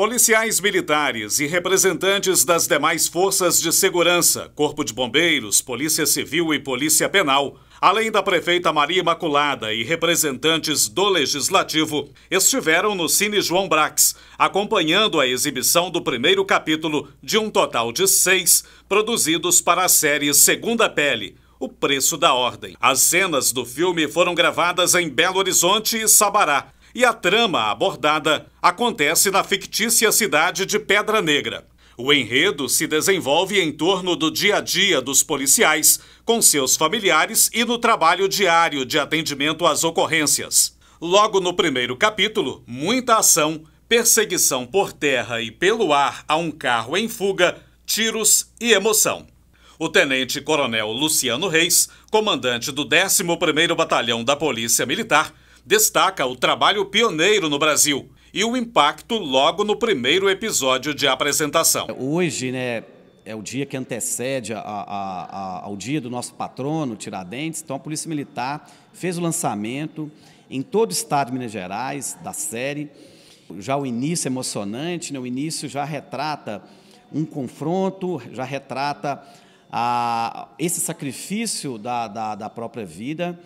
Policiais militares e representantes das demais forças de segurança, Corpo de Bombeiros, Polícia Civil e Polícia Penal, além da prefeita Maria Imaculada e representantes do Legislativo, estiveram no Cine João Brax, acompanhando a exibição do primeiro capítulo de um total de seis produzidos para a série Segunda Pele. O Preço da Ordem. As cenas do filme foram gravadas em Belo Horizonte e Sabará, e a trama abordada acontece na fictícia cidade de Pedra Negra. O enredo se desenvolve em torno do dia a dia dos policiais, com seus familiares e no trabalho diário de atendimento às ocorrências. Logo no primeiro capítulo, muita ação, perseguição por terra e pelo ar a um carro em fuga, tiros e emoção. O tenente-coronel Luciano Reis, comandante do 11º Batalhão da Polícia Militar, destaca o trabalho pioneiro no Brasil e o impacto logo no primeiro episódio de apresentação. Hoje, né, é o dia que antecede a, a, a, ao dia do nosso patrono, Tiradentes. Então, a Polícia Militar fez o lançamento em todo o estado de Minas Gerais da série. Já o início é emocionante, né? o início já retrata um confronto, já retrata ah, esse sacrifício da, da, da própria vida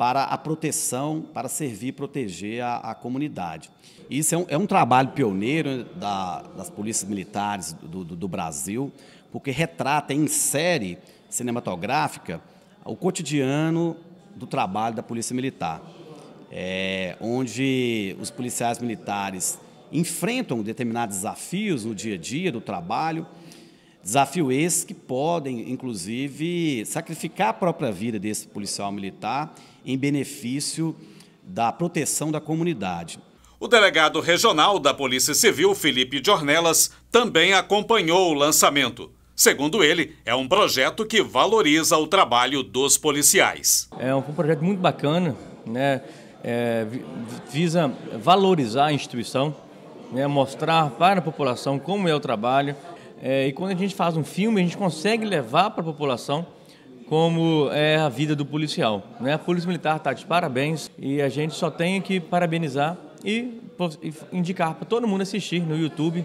para a proteção, para servir e proteger a, a, comunidade. Isso é um, é um trabalho pioneiro da, das polícias militares do, do, do, Brasil, porque retrata em série cinematográfica o cotidiano do trabalho da polícia militar, é, onde os policiais militares enfrentam determinados desafios no dia a dia do trabalho Desafio esse que podem, inclusive, sacrificar a própria vida desse policial militar em benefício da proteção da comunidade. O delegado regional da Polícia Civil, Felipe Jornelas, também acompanhou o lançamento. Segundo ele, é um projeto que valoriza o trabalho dos policiais. É um projeto muito bacana, né? É, visa valorizar a instituição, né? mostrar para a população como é o trabalho, é, e quando a gente faz um filme, a gente consegue levar para a população como é a vida do policial. Né? A Polícia Militar está de parabéns e a gente só tem que parabenizar e indicar para todo mundo assistir no YouTube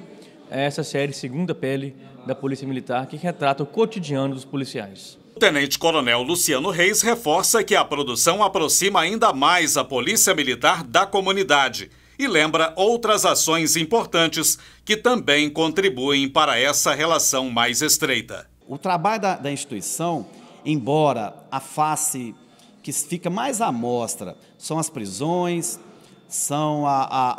essa série Segunda Pele da Polícia Militar, que retrata o cotidiano dos policiais. O tenente-coronel Luciano Reis reforça que a produção aproxima ainda mais a Polícia Militar da comunidade e lembra outras ações importantes que também contribuem para essa relação mais estreita. O trabalho da, da instituição, embora a face que fica mais à mostra são as prisões, são a, a,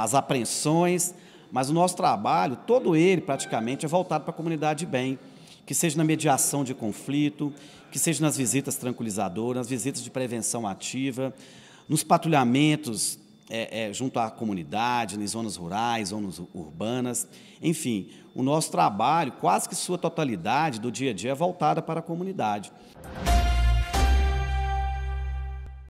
a, as apreensões, mas o nosso trabalho, todo ele praticamente, é voltado para a comunidade de bem, que seja na mediação de conflito, que seja nas visitas tranquilizadoras, nas visitas de prevenção ativa, nos patrulhamentos é, é, junto à comunidade, em zonas rurais, zonas urbanas, enfim, o nosso trabalho, quase que sua totalidade do dia a dia, é voltada para a comunidade.